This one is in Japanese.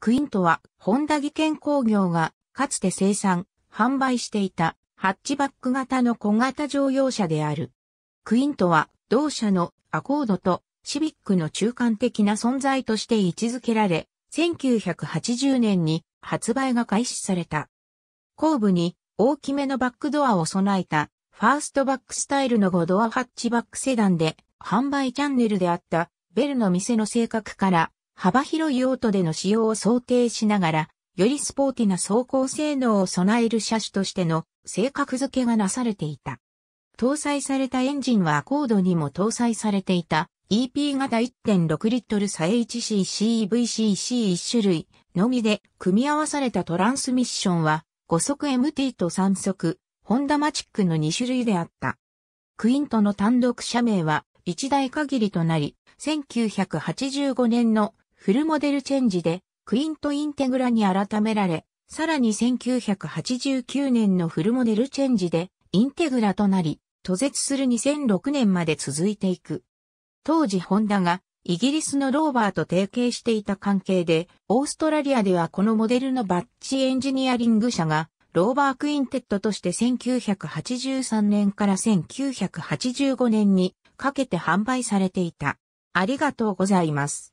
クイントは、ホンダ技研工業が、かつて生産、販売していた、ハッチバック型の小型乗用車である。クイントは、同社のアコードとシビックの中間的な存在として位置づけられ、1980年に発売が開始された。後部に大きめのバックドアを備えたファーストバックスタイルの5ドアハッチバックセダンで販売チャンネルであったベルの店の性格から幅広い用途での使用を想定しながら、よりスポーティな走行性能を備える車種としての性格付けがなされていた。搭載されたエンジンはアコードにも搭載されていた EP 型1.6リットル差1 c c v c c 1種類のみで組み合わされたトランスミッションは5速 MT と3速ホンダマチックの2種類であった。クイントの単独車名は1台限りとなり、1985年のフルモデルチェンジでクイントインテグラに改められ、さらに1989年のフルモデルチェンジでインテグラとなり、途絶する2006年まで続いていく。当時ホンダがイギリスのローバーと提携していた関係で、オーストラリアではこのモデルのバッチエンジニアリング社が、ローバークインテッドとして1983年から1985年にかけて販売されていた。ありがとうございます。